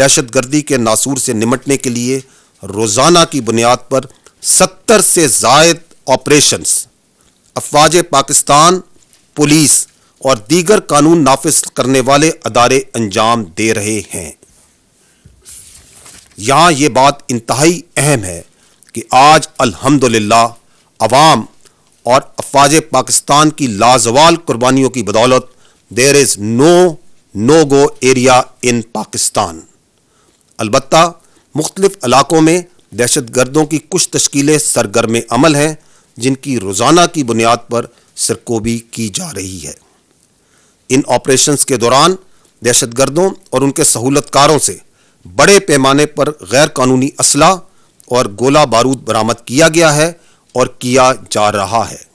दहशत गर्दी के नासूर से निमटने के लिए रोज़ाना की बुनियाद पर सत्तर से जायद ऑपरेशंस अफवाज पाकिस्तान पुलिस और दीगर कानून नाफिज करने वाले अदारे अंजाम दे रहे हैं यहाँ ये बात इंतहाई अहम है कि आज अल्हम्दुलिल्लाह अवाम और अफवाज पाकिस्तान की लाजवाल कुर्बानियों की बदौलत there is no no go area in Pakistan अलबत् मुख्तलिफ इलाकों में दहशत गर्दों की कुछ तश्कीलें सरगर्म अमल हैं जिनकी रोज़ाना की बुनियाद पर सरकोबी की जा रही है इन ऑपरेशन के दौरान दहशत गर्दों और उनके सहूलतकारों से बड़े पैमाने पर गैर कानूनी असला और गोला बारूद बरामद किया गया है और किया जा रहा है